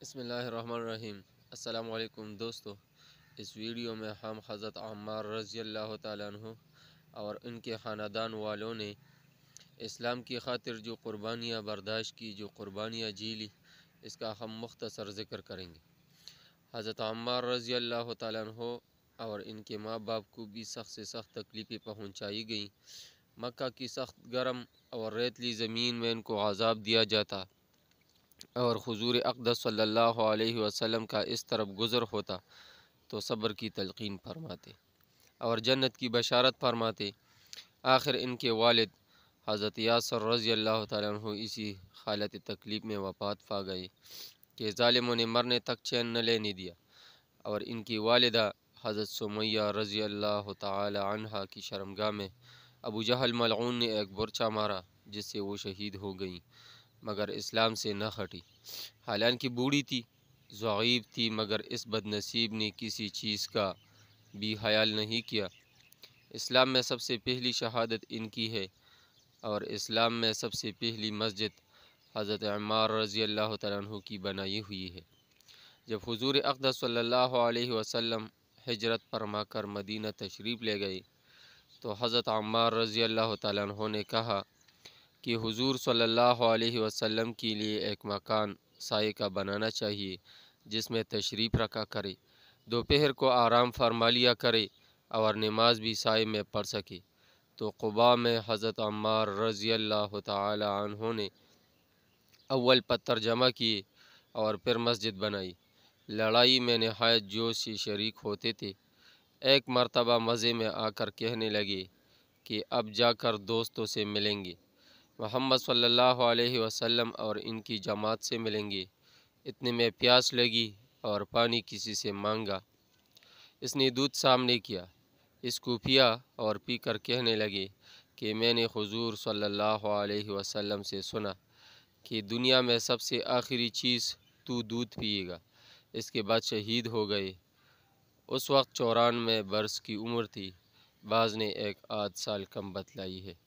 بسم اللہ الرحمن الرحیم السلام علیکم دوستو اس ویڈیو میں ہم حضرت عمار رضی اللہ تعالیٰ عنہ اور ان کے خاندان والوں نے اسلام کی خاطر جو قربانیاں برداشت کی جو قربانیاں جیلی اس کا ہم مختصر ذکر کریں گے حضرت عمار رضی اللہ تعالیٰ عنہ اور ان کے ماں باپ کو بھی سخت سے سخت تکلیفیں پہنچائی گئیں مکہ کی سخت گرم اور ریتلی زمین میں ان کو عذاب دیا جاتا اور حضور اقدس صلی اللہ علیہ وسلم کا اس طرف گزر ہوتا تو صبر کی تلقین فرماتے اور جنت کی بشارت فرماتے آخر ان کے والد حضرت یاسر رضی اللہ تعالیٰ عنہ اسی حالت تکلیف میں وفات پا گئے کہ ظالموں نے مرنے تک چین نہ لینے دیا اور ان کی والدہ حضرت سمیہ رضی اللہ تعالی عنہ کی شرمگاہ میں ابو جہل ملعون نے ایک برچہ مارا جس سے وہ شہید ہو گئیں مگر اسلام سے نہ ہٹی حالانکہ بوڑھی تھی ضعیب تھی مگر اس بد نصیب نے کسی چیز کا بھی خیال نہیں کیا اسلام میں سب سے پہلی شہادت ان کی ہے اور اسلام میں سب سے پہلی مسجد حضرت عمار رضی اللہ تعالیٰ عنہ کی بنائی ہوئی ہے جب حضور صلی اللہ علیہ وسلم ہجرت فرما کر مدینہ تشریف لے گئے تو حضرت عمار رضی اللہ تعالیٰ عنہ نے کہا کہ حضور صلی اللہ علیہ وسلم کے لیے ایک مکان سائے کا بنانا چاہیے جس میں تشریف رکھا کرے دوپہر کو آرام فرما لیا کرے اور نماز بھی سائے میں پڑھ سکے تو قبا میں حضرت عمار رضی اللہ تعالی عنہ نے اول پتھر جمع کیے اور پھر مسجد بنائی لڑائی میں نہایت جوش شریک ہوتے تھے ایک مرتبہ مزے میں آ کر کہنے لگے کہ اب جا کر دوستوں سے ملیں گے محمد صلی اللہ علیہ وسلم اور ان کی جماعت سے ملیں گے اتنے میں پیاس لگی اور پانی کسی سے مانگا اس نے دودھ سامنے کیا اس کو پیا اور پی کر کہنے لگے کہ میں نے حضور صلی اللہ علیہ وسلم سے سنا کہ دنیا میں سب سے آخری چیز تو دودھ پیے گا اس کے بعد شہید ہو گئے اس وقت چوران میں برس کی عمر تھی بعض نے ایک آدھ سال کم بتلائی ہے